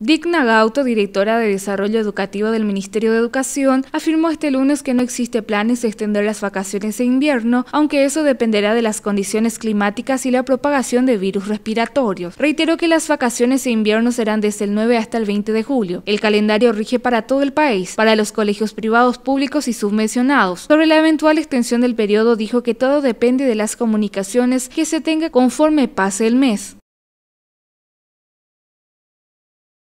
Dick Nagauto, directora de Desarrollo Educativo del Ministerio de Educación, afirmó este lunes que no existe planes de extender las vacaciones de invierno, aunque eso dependerá de las condiciones climáticas y la propagación de virus respiratorios. Reiteró que las vacaciones de invierno serán desde el 9 hasta el 20 de julio. El calendario rige para todo el país, para los colegios privados, públicos y subvencionados. Sobre la eventual extensión del periodo, dijo que todo depende de las comunicaciones que se tenga conforme pase el mes.